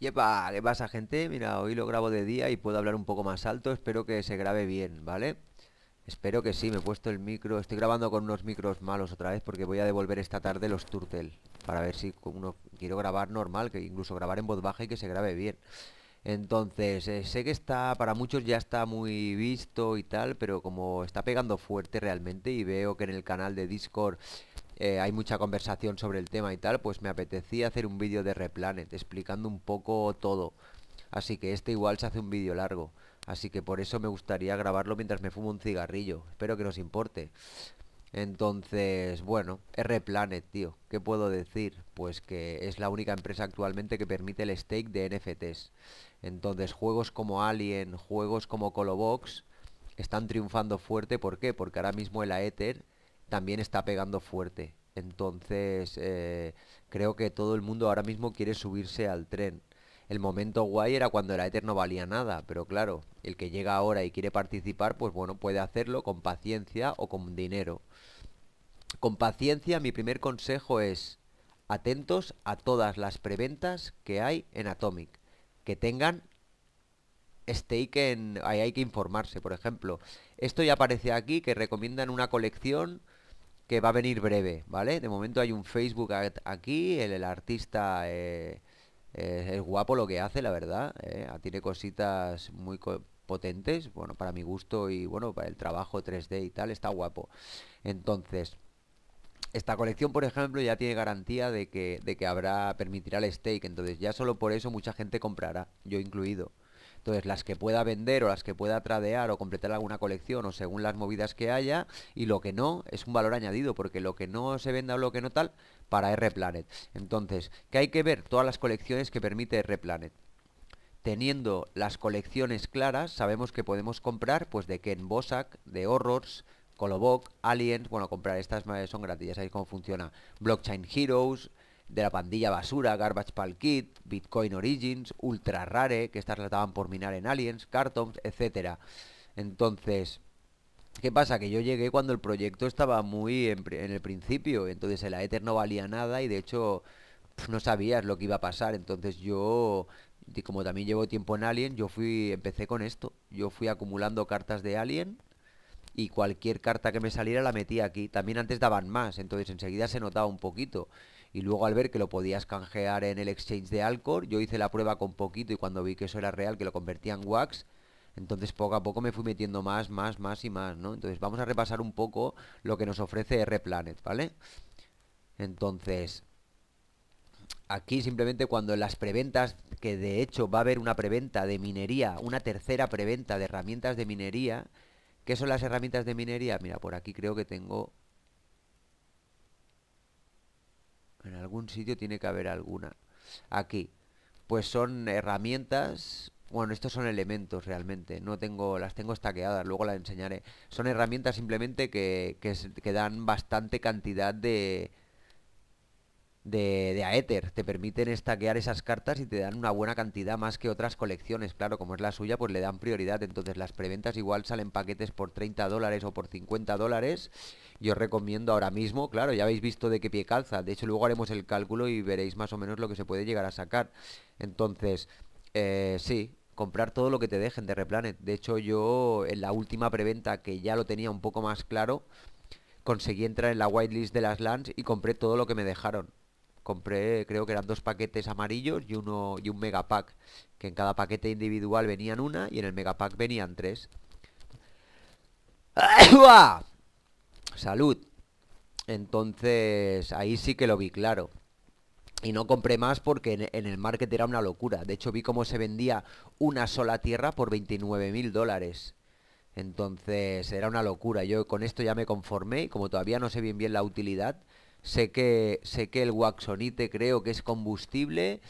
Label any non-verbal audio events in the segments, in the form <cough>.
Yepa, ¿qué pasa gente? Mira, hoy lo grabo de día y puedo hablar un poco más alto, espero que se grabe bien, ¿vale? Espero que sí, me he puesto el micro, estoy grabando con unos micros malos otra vez porque voy a devolver esta tarde los Turtle para ver si uno quiero grabar normal, que incluso grabar en voz baja y que se grabe bien. Entonces, eh, sé que está, para muchos ya está muy visto y tal, pero como está pegando fuerte realmente y veo que en el canal de Discord eh, hay mucha conversación sobre el tema y tal, pues me apetecía hacer un vídeo de Replanet explicando un poco todo. Así que este igual se hace un vídeo largo. Así que por eso me gustaría grabarlo mientras me fumo un cigarrillo. Espero que nos importe. Entonces, bueno, Replanet, tío. ¿Qué puedo decir? Pues que es la única empresa actualmente que permite el stake de NFTs. Entonces, juegos como Alien, juegos como Colobox están triunfando fuerte. ¿Por qué? Porque ahora mismo el Aether también está pegando fuerte. Entonces, eh, creo que todo el mundo ahora mismo quiere subirse al tren. El momento guay era cuando la Ether no valía nada, pero claro, el que llega ahora y quiere participar, pues bueno, puede hacerlo con paciencia o con dinero. Con paciencia, mi primer consejo es atentos a todas las preventas que hay en Atomic. Que tengan stake en... Ahí hay que informarse, por ejemplo. Esto ya aparece aquí, que recomiendan una colección que va a venir breve, ¿vale? De momento hay un Facebook aquí, el, artista eh, eh, es guapo lo que hace, la verdad, ¿eh? ah, tiene cositas muy potentes, bueno, para mi gusto y bueno, para el trabajo 3D y tal, está guapo. Entonces, esta colección, por ejemplo, ya tiene garantía de que, de que habrá, permitirá el stake, entonces ya solo por eso mucha gente comprará, yo incluido. Entonces, las que pueda vender o las que pueda tradear o completar alguna colección o según las movidas que haya, y lo que no es un valor añadido, porque lo que no se venda o lo que no tal, para R-Planet Entonces, que hay que ver todas las colecciones que permite R-Planet teniendo las colecciones claras, sabemos que podemos comprar pues de Ken Bosak, de Horrors, Colobok, Aliens, bueno, comprar estas son gratis, ya sabéis cómo funciona, Blockchain Heroes, de la pandilla basura, Garbage Pal Kit, Bitcoin Origins, Ultra Rare, que estas las daban por minar en Aliens, Cartons, etc. Entonces, ¿Qué pasa? Que yo llegué cuando el proyecto estaba muy en, el principio, entonces el Aether no valía nada y de hecho no sabías lo que iba a pasar, entonces yo, como también llevo tiempo en Alien, yo fui, empecé con esto, yo fui acumulando cartas de Alien y cualquier carta que me saliera la metía aquí, también antes daban más, entonces enseguida se notaba un poquito y luego al ver que lo podías canjear en el exchange de Alcor, yo hice la prueba con poquito y cuando vi que eso era real, que lo convertía en Wax, entonces poco a poco me fui metiendo más, más, más y más, ¿no? Entonces vamos a repasar un poco lo que nos ofrece R-Planet, ¿vale? Entonces, aquí simplemente cuando las preventas, que de hecho va a haber una preventa de minería, una tercera preventa de herramientas de minería, ¿qué son las herramientas de minería? Mira, por aquí creo que tengo En algún sitio tiene que haber alguna. Aquí. Pues son herramientas bueno, estos son elementos realmente, no tengo, las tengo estaqueadas, luego las enseñaré. Son herramientas simplemente que, que, dan bastante cantidad de, de, de aether, te permiten estaquear esas cartas y te dan una buena cantidad más que otras colecciones. Claro, como es la suya, pues le dan prioridad, entonces las preventas igual salen paquetes por 30 dólares o por 50 dólares yo recomiendo ahora mismo, claro, ya habéis visto de qué pie calza, de hecho luego haremos el cálculo y veréis más o menos lo que se puede llegar a sacar. Entonces, eh, sí, comprar todo lo que te dejen de Replanet. De hecho, yo en la última preventa, que ya lo tenía un poco más claro, conseguí entrar en la whitelist de las lands y compré todo lo que me dejaron. Compré, creo que eran dos paquetes amarillos y uno y un megapack, que en cada paquete individual venían una y en el megapack venían tres. <coughs> salud. Entonces ahí sí que lo vi claro. Y no compré más porque en, el market era una locura. De hecho vi cómo se vendía una sola tierra por 29 mil dólares. Entonces era una locura. Yo con esto ya me conformé y como todavía no sé bien bien la utilidad, sé que, sé que el waxonite creo que es combustible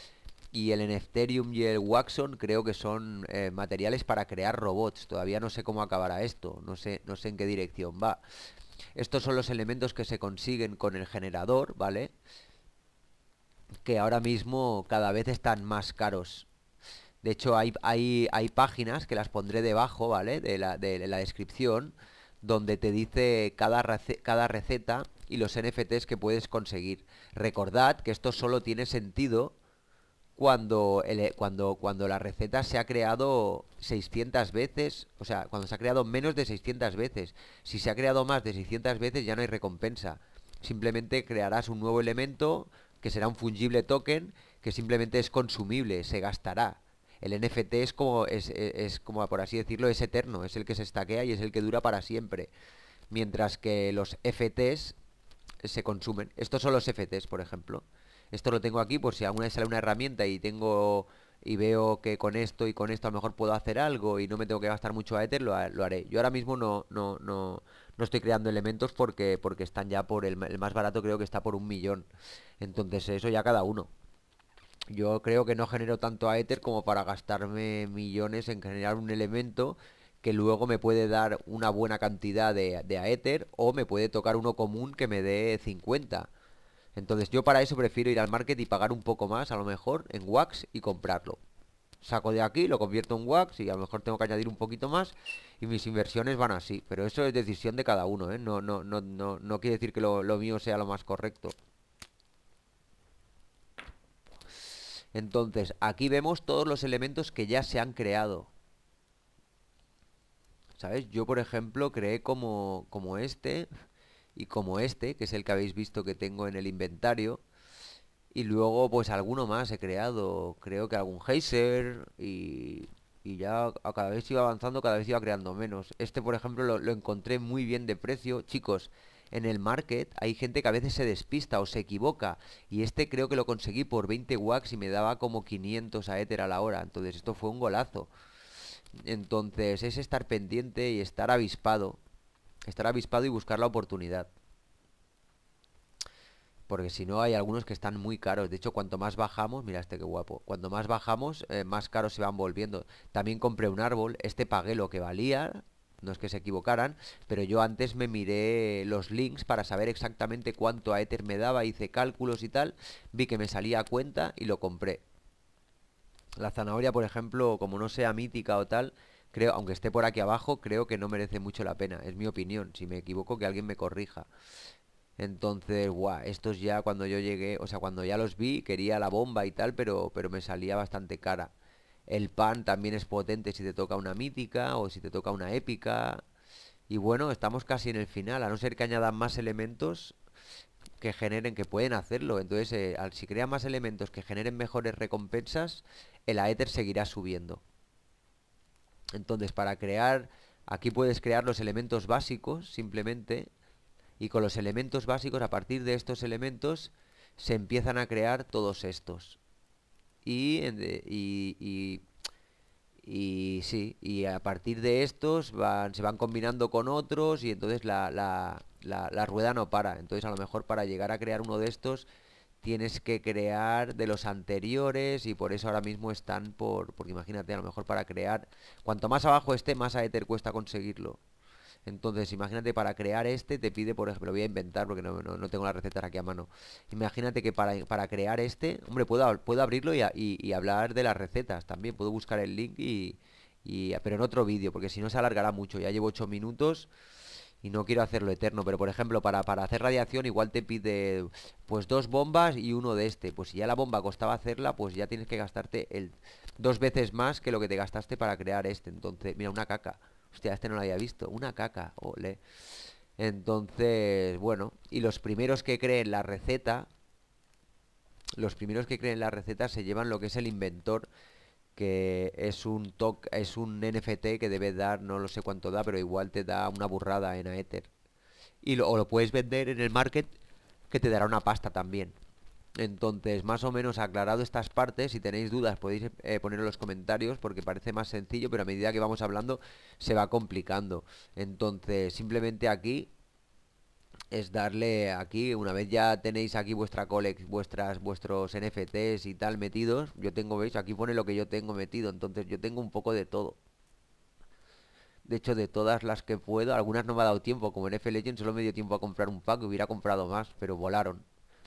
y el Enefterium y el Waxon creo que son eh, materiales para crear robots. Todavía no sé cómo acabará esto, no sé, no sé en qué dirección va. Estos son los elementos que se consiguen con el generador, ¿vale? Que ahora mismo cada vez están más caros. De hecho, hay, hay, páginas que las pondré debajo, ¿vale? De la, de la descripción, donde te dice cada, cada receta y los NFTs que puedes conseguir. Recordad que esto solo tiene sentido cuando, cuando, cuando la receta se ha creado 600 veces, o sea, cuando se ha creado menos de 600 veces. Si se ha creado más de 600 veces ya no hay recompensa. Simplemente crearás un nuevo elemento que será un fungible token que simplemente es consumible, se gastará. El NFT es como, es, como por así decirlo, es eterno, es el que se estaquea y es el que dura para siempre. Mientras que los FTs se consumen. Estos son los FTs, por ejemplo esto lo tengo aquí por si alguna vez sale una herramienta y tengo y veo que con esto y con esto a lo mejor puedo hacer algo y no me tengo que gastar mucho a Ether, lo, haré. Yo ahora mismo no, no, no, estoy creando elementos porque, porque están ya por el, más barato creo que está por un millón. Entonces eso ya cada uno. Yo creo que no genero tanto a Ether como para gastarme millones en generar un elemento que luego me puede dar una buena cantidad de, de a o me puede tocar uno común que me dé 50 entonces yo para eso prefiero ir al market y pagar un poco más, a lo mejor, en wax y comprarlo. Saco de aquí, lo convierto en wax y a lo mejor tengo que añadir un poquito más y mis inversiones van así. Pero eso es decisión de cada uno, ¿eh? No, no, no, quiere decir que lo, mío sea lo más correcto. Entonces, aquí vemos todos los elementos que ya se han creado. ¿Sabes? Yo, por ejemplo, creé como, como este y como este, que es el que habéis visto que tengo en el inventario. Y luego pues alguno más he creado, creo que algún Heiser y, y ya a cada vez iba avanzando, cada vez iba creando menos. Este por ejemplo lo, lo encontré muy bien de precio. Chicos, en el market hay gente que a veces se despista o se equivoca y este creo que lo conseguí por 20 wax y me daba como 500 a Ether a la hora, entonces esto fue un golazo. Entonces es estar pendiente y estar avispado estar avispado y buscar la oportunidad. Porque si no hay algunos que están muy caros. De hecho, cuanto más bajamos, mira este que guapo. Cuanto más bajamos, eh, más caros se van volviendo. También compré un árbol. Este pagué lo que valía. No es que se equivocaran. Pero yo antes me miré los links para saber exactamente cuánto a Ether me daba. Hice cálculos y tal. Vi que me salía a cuenta y lo compré. La zanahoria, por ejemplo, como no sea mítica o tal, creo, aunque esté por aquí abajo, creo que no merece mucho la pena. Es mi opinión. Si me equivoco, que alguien me corrija. Entonces, guau, estos ya cuando yo llegué, o sea, cuando ya los vi, quería la bomba y tal, pero, pero me salía bastante cara. El pan también es potente si te toca una mítica o si te toca una épica. Y bueno, estamos casi en el final, a no ser que añadan más elementos que generen, que pueden hacerlo. Entonces, eh, al si crea más elementos que generen mejores recompensas, el Aether seguirá subiendo. Entonces, para crear, aquí puedes crear los elementos básicos simplemente y con los elementos básicos, a partir de estos elementos, se empiezan a crear todos estos. Y, sí, y a partir de estos se van combinando con otros y entonces la rueda no para. Entonces, a lo mejor para llegar a crear uno de estos tienes que crear de los anteriores y por eso ahora mismo están por... Porque imagínate, a lo mejor para crear... Cuanto más abajo esté, más a cuesta conseguirlo. Entonces, imagínate, para crear este te pide, por ejemplo, lo voy a inventar porque no, no, tengo las recetas aquí a mano. Imagínate que para, crear este, hombre, puedo, puedo abrirlo y, hablar de las recetas también. Puedo buscar el link y... y pero en otro vídeo, porque si no se alargará mucho. Ya llevo ocho minutos y no quiero hacerlo eterno, pero por ejemplo para, hacer radiación igual te pide pues dos bombas y uno de este, pues si ya la bomba costaba hacerla, pues ya tienes que gastarte el dos veces más que lo que te gastaste para crear este, entonces, mira, una caca, hostia, este no lo había visto, una caca, ole. Entonces, bueno, y los primeros que creen la receta, los primeros que creen la receta se llevan lo que es el inventor que es un TOC, es un NFT que debe dar, no lo sé cuánto da, pero igual te da una burrada en Aether. Y lo, o lo puedes vender en el market que te dará una pasta también. Entonces, más o menos aclarado estas partes, si tenéis dudas podéis eh, ponerlo poner en los comentarios porque parece más sencillo, pero a medida que vamos hablando se va complicando. Entonces, simplemente aquí es darle aquí, una vez ya tenéis aquí vuestra colección vuestras, vuestros NFTs y tal metidos, yo tengo, veis, aquí pone lo que yo tengo metido, entonces yo tengo un poco de todo. De hecho, de todas las que puedo, algunas no me ha dado tiempo, como en F Legend solo me dio tiempo a comprar un pack, hubiera comprado más, pero volaron.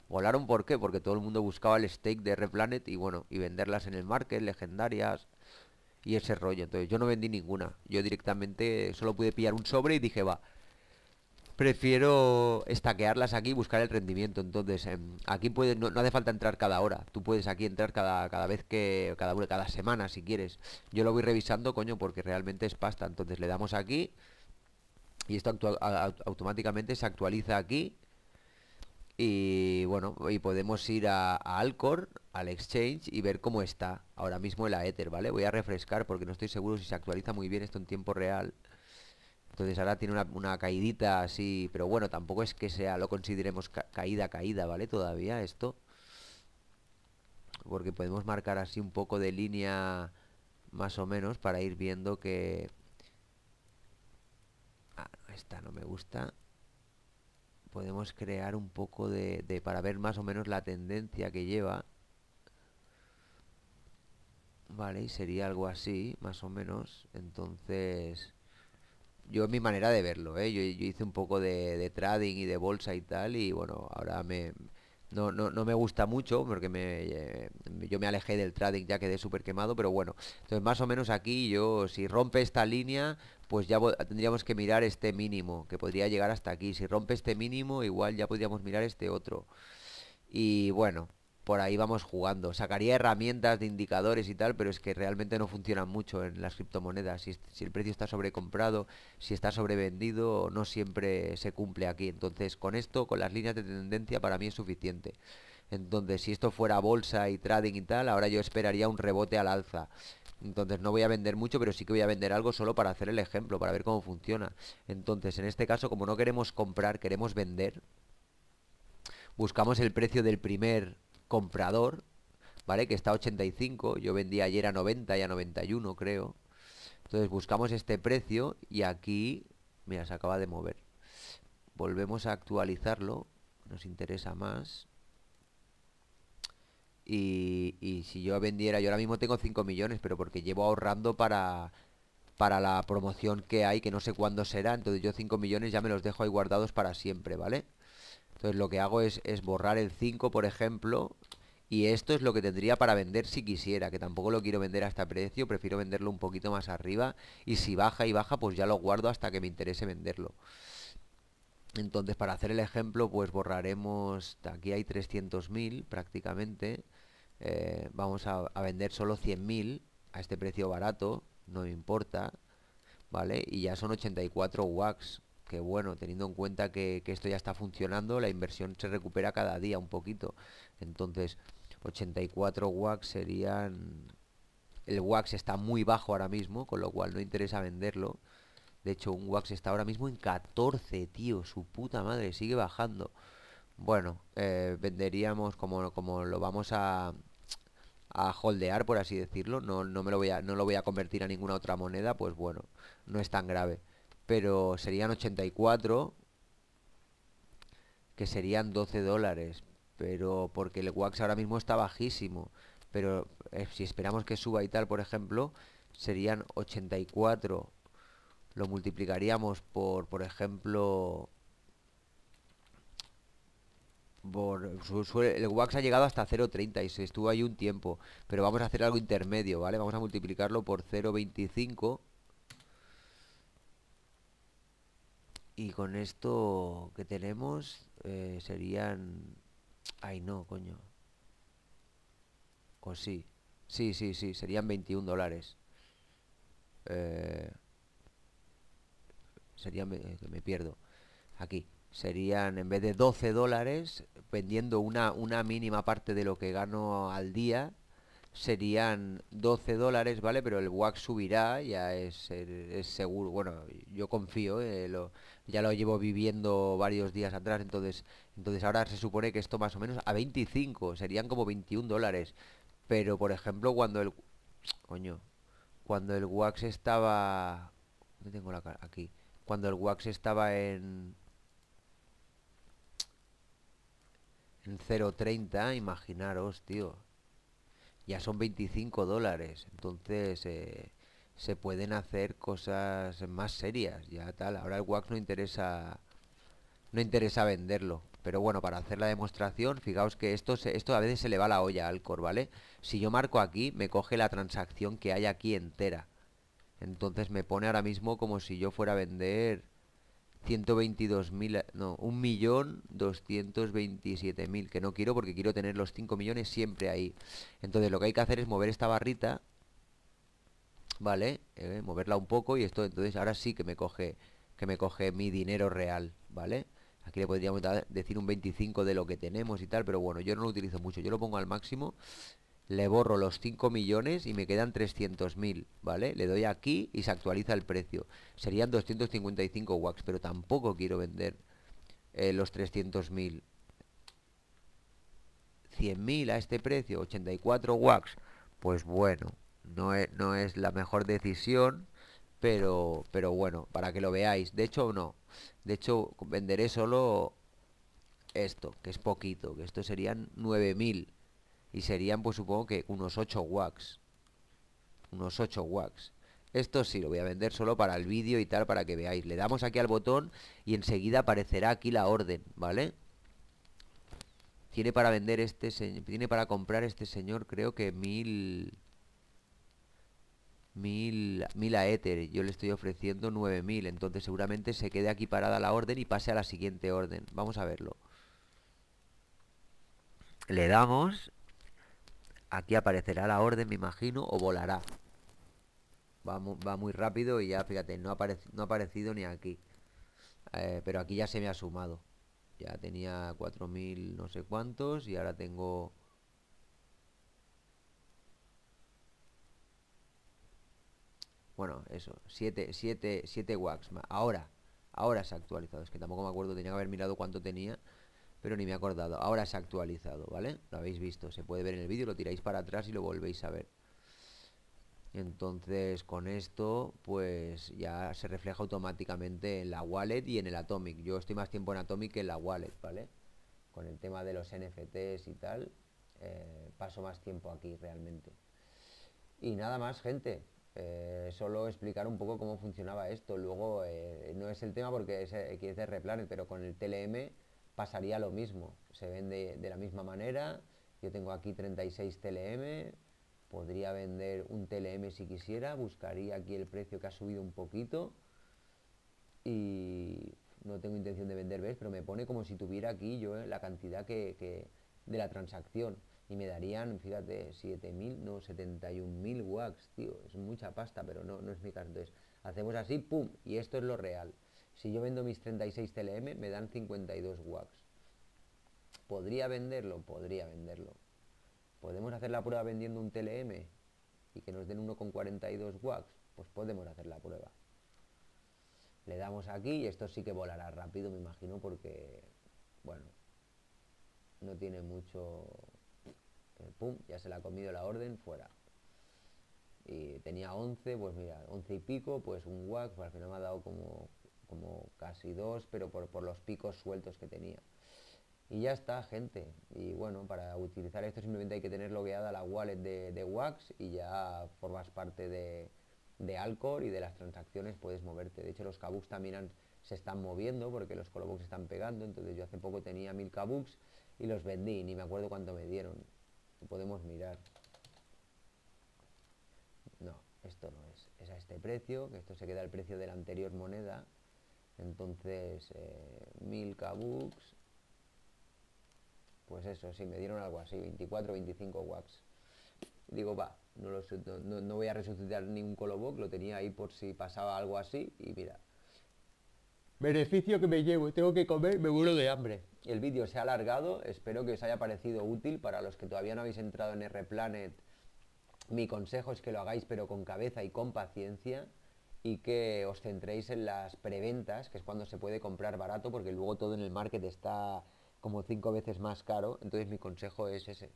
¿Volaron por qué? Porque todo el mundo buscaba el stake de Replanet y bueno, y venderlas en el market, legendarias y ese rollo. Entonces yo no vendí ninguna. Yo directamente solo pude pillar un sobre y dije, va, prefiero estaquearlas aquí y buscar el rendimiento. Entonces, em, aquí puede, no, hace falta entrar cada hora. Tú puedes aquí entrar cada, cada vez que, cada, cada semana si quieres. Yo lo voy revisando, coño, porque realmente es pasta. Entonces le damos aquí y esto automáticamente se actualiza aquí. Y bueno, y podemos ir a, Alcor, al Exchange y ver cómo está ahora mismo la Ether ¿vale? Voy a refrescar porque no estoy seguro si se actualiza muy bien esto en tiempo real. Entonces ahora tiene una, una caidita así, pero bueno, tampoco es que sea lo consideremos caída, caída, ¿vale? Todavía esto. Porque podemos marcar así un poco de línea más o menos para ir viendo que... Ah, esta no me gusta. Podemos crear un poco de... para ver más o menos la tendencia que lleva. Vale, y sería algo así, más o menos. Entonces yo mi manera de verlo, ¿eh? yo, hice un poco de, trading y de bolsa y tal, y bueno, ahora me no, me gusta mucho, porque me, eh, yo me alejé del trading, ya quedé súper quemado, pero bueno, entonces más o menos aquí yo, si rompe esta línea, pues ya tendríamos que mirar este mínimo, que podría llegar hasta aquí, si rompe este mínimo, igual ya podríamos mirar este otro. Y bueno, por ahí vamos jugando. Sacaría herramientas de indicadores y tal, pero es que realmente no funcionan mucho en las criptomonedas. Si, el precio está sobrecomprado, si está sobrevendido, no siempre se cumple aquí. Entonces, con esto, con las líneas de tendencia, para mí es suficiente. Entonces, si esto fuera bolsa y trading y tal, ahora yo esperaría un rebote al alza. Entonces no voy a vender mucho, pero sí que voy a vender algo solo para hacer el ejemplo, para ver cómo funciona. Entonces, en este caso, como no queremos comprar, queremos vender, buscamos el precio del primer comprador, ¿vale? Que está 85, yo vendí ayer a 90 y a 91 creo. Entonces buscamos este precio y aquí, mira, se acaba de mover. Volvemos a actualizarlo, nos interesa más. Y, y si yo vendiera, yo ahora mismo tengo 5 millones, pero porque llevo ahorrando para para la promoción que hay, que no sé cuándo será, entonces yo 5 millones ya me los dejo ahí guardados para siempre, ¿vale? Entonces lo que hago es, borrar el 5, por ejemplo, y esto es lo que tendría para vender si quisiera, que tampoco lo quiero vender a este precio, prefiero venderlo un poquito más arriba y si baja y baja pues ya lo guardo hasta que me interese venderlo. Entonces para hacer el ejemplo pues borraremos, aquí hay 300.000 prácticamente, eh, vamos a, a, vender solo 100.000 a este precio barato, no me importa, ¿vale? Y ya son 84 wax, que bueno, teniendo en cuenta que, esto ya está funcionando, la inversión se recupera cada día un poquito. Entonces, 84 wax serían... El wax está muy bajo ahora mismo, con lo cual no interesa venderlo. De hecho, un wax está ahora mismo en 14, tío. Su puta madre, sigue bajando. Bueno, eh, venderíamos como, como lo vamos a, a holdear, por así decirlo. No, no, me lo voy a, no lo voy a convertir a ninguna otra moneda, pues bueno, no es tan grave pero serían 84, que serían 12 dólares, pero porque el wax ahora mismo está bajísimo, pero eh, si esperamos que suba y tal, por ejemplo, serían 84, lo multiplicaríamos por, por ejemplo, por, el wax ha llegado hasta 0.30 y se estuvo ahí un tiempo, pero vamos a hacer algo intermedio, ¿vale? Vamos a multiplicarlo por 0.25 Y con esto que tenemos eh, serían... Ay, no, coño. O sí. Sí, sí, sí, serían 21 dólares. Eh, serían... Eh, que me pierdo. Aquí. Serían, en vez de 12 dólares, vendiendo una, una mínima parte de lo que gano al día, serían 12 dólares, ¿vale? Pero el wax subirá, ya es, seguro, bueno, yo confío, eh, ya lo llevo viviendo varios días atrás, entonces, entonces ahora se supone que esto más o menos a 25, serían como 21 dólares. Pero por ejemplo cuando el... Coño, cuando el WAX estaba... ¿Dónde tengo la cara? Aquí. Cuando el WAX estaba en... En 0.30, imaginaros, tío ya son 25 dólares. Entonces eh, se pueden hacer cosas más serias, ya tal. Ahora el wax no interesa, no interesa venderlo. Pero bueno, para hacer la demostración, fijaos que esto, esto a veces se le va la olla al core, ¿vale? Si yo marco aquí, me coge la transacción que hay aquí entera. Entonces me pone ahora mismo como si yo fuera a vender 122.000, no, 1.227.000, que no quiero porque quiero tener los 5 millones siempre ahí. Entonces lo que hay que hacer es mover esta barrita, ¿vale? Eh, moverla un poco y esto, entonces ahora sí que me coge, que me coge mi dinero real, ¿vale? Aquí le podríamos decir un 25 de lo que tenemos y tal, pero bueno, yo no lo utilizo mucho, yo lo pongo al máximo le borro los 5 millones y me quedan 300.000, ¿vale? Le doy aquí y se actualiza el precio. Serían 255 wax, pero tampoco quiero vender eh, los 300.000. 100.000 a este precio, 84 wax, pues bueno, no es, no es la mejor decisión, pero, pero bueno, para que lo veáis. De hecho, no. De hecho, venderé solo esto, que es poquito, que esto serían 9.000 y serían pues supongo que unos 8 wax unos 8 wax esto sí, lo voy a vender solo para el vídeo y tal, para que veáis. Le damos aquí al botón y enseguida aparecerá aquí la orden, ¿vale? Tiene para vender este señor, tiene para comprar este señor creo que mil... Mil, mil a Ether, yo le estoy ofreciendo 9000, entonces seguramente se quede aquí parada la orden y pase a la siguiente orden. Vamos a verlo. Le damos Aquí aparecerá la orden, me imagino, o volará. Va, va muy rápido y ya, fíjate, no ha, aparecido ni aquí. Eh, pero aquí ya se me ha sumado. Ya tenía 4.000 no sé cuántos y ahora tengo... Bueno, eso, 7, 7, 7 wax. Ahora, ahora se ha actualizado. Es que tampoco me acuerdo, tenía que haber mirado cuánto tenía pero ni me ha acordado. Ahora se ha actualizado, ¿vale? Lo habéis visto, se puede ver en el vídeo, lo tiráis para atrás y lo volvéis a ver. Entonces con esto pues ya se refleja automáticamente en la wallet y en el Atomic. Yo estoy más tiempo en Atomic que en la wallet, ¿vale? Con el tema de los NFTs y tal, eh, paso más tiempo aquí realmente. Y nada más, gente. Eh, solo explicar un poco cómo funcionaba esto. Luego, eh, no es el tema porque es, es pero con el TLM pasaría lo mismo. Se vende de la misma manera. Yo tengo aquí 36 TLM. Podría vender un TLM si quisiera. Buscaría aquí el precio que ha subido un poquito. Y no tengo intención de vender, ¿ves? Pero me pone como si tuviera aquí yo ¿eh? la cantidad que, de la transacción. Y me darían, fíjate, 7.000, no, 71.000 wax, tío. Es mucha pasta, pero no, no es mi caso. Entonces, hacemos así, ¡pum! Y esto es lo real. Si yo vendo mis 36 TLM, me dan 52 WAX ¿Podría venderlo? Podría venderlo. ¿Podemos hacer la prueba vendiendo un TLM y que nos den 1,42 WAX Pues podemos hacer la prueba. Le damos aquí y esto sí que volará rápido, me imagino, porque, bueno, no tiene mucho... Eh, pum, ya se la ha comido la orden, fuera. Y tenía 11, pues mira, 11 y pico, pues un WAX, pues al final me ha dado como como casi dos, pero por, los picos sueltos que tenía. Y ya está, gente. Y bueno, para utilizar esto simplemente hay que tener logueada la wallet de, Wax y ya formas parte de, de Alcor y de las transacciones puedes moverte. De hecho, los Kabuks también se están moviendo porque los Colobox están pegando. Entonces yo hace poco tenía mil Kabuks y los vendí, ni me acuerdo cuánto me dieron. podemos mirar. No, esto no es. Es a este precio, que esto se queda el precio de la anterior moneda entonces, eh, mil 1000 pues eso, sí, me dieron algo así, 24 25 watts. Digo, va, no, no, voy a resucitar ningún coloboc lo tenía ahí por si pasaba algo así, y mira. Beneficio que me llevo, tengo que comer, me muero de hambre. El vídeo se ha alargado, espero que os haya parecido útil para los que todavía no habéis entrado en R-Planet. Mi consejo es que lo hagáis pero con cabeza y con paciencia y que os centréis en las preventas, que es cuando se puede comprar barato, porque luego todo en el market está como cinco veces más caro. Entonces mi consejo es ese.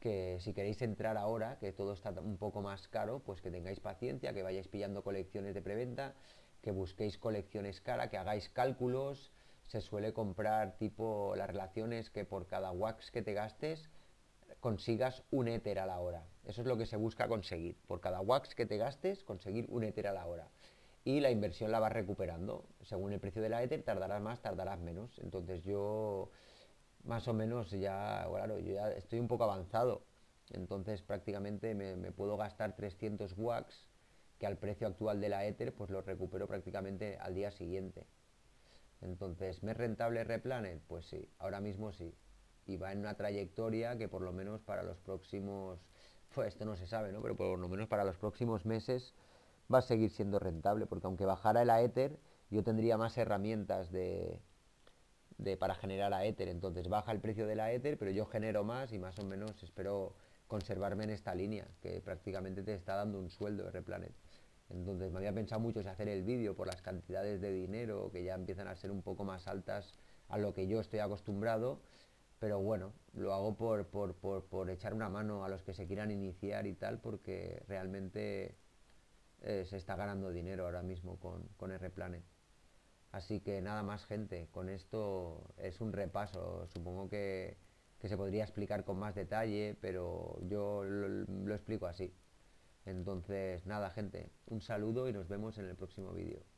Que si queréis entrar ahora, que todo está un poco más caro, pues que tengáis paciencia, que vayáis pillando colecciones de preventa, que busquéis colecciones cara, que hagáis cálculos. Se suele comprar tipo las relaciones que por cada wax que te gastes, consigas un éter a la hora. Eso es lo que se busca conseguir. Por cada wax que te gastes, conseguir un éter a la hora. Y la inversión la vas recuperando. Según el precio de la éter, tardarás más, tardarás menos. Entonces yo, más o menos, ya, claro, yo ya estoy un poco avanzado. Entonces prácticamente me, puedo gastar 300 wax, que al precio actual de la éter, pues lo recupero prácticamente al día siguiente. Entonces, ¿me es rentable Replanet? Pues sí, ahora mismo sí y va en una trayectoria que por lo menos para los próximos, pues esto no se sabe, ¿no? pero por lo menos para los próximos meses va a seguir siendo rentable, porque aunque bajara el Aether, yo tendría más herramientas de, para generar éter entonces baja el precio de la éter pero yo genero más y más o menos espero conservarme en esta línea, que prácticamente te está dando un sueldo replanet Entonces me había pensado mucho si hacer el vídeo por las cantidades de dinero que ya empiezan a ser un poco más altas a lo que yo estoy acostumbrado pero bueno, lo hago por, echar una mano a los que se quieran iniciar y tal, porque realmente eh, se está ganando dinero ahora mismo con, con R-Planet. Así que nada más gente, con esto es un repaso, supongo que, se podría explicar con más detalle, pero yo lo explico así. Entonces, nada gente, un saludo y nos vemos en el próximo vídeo.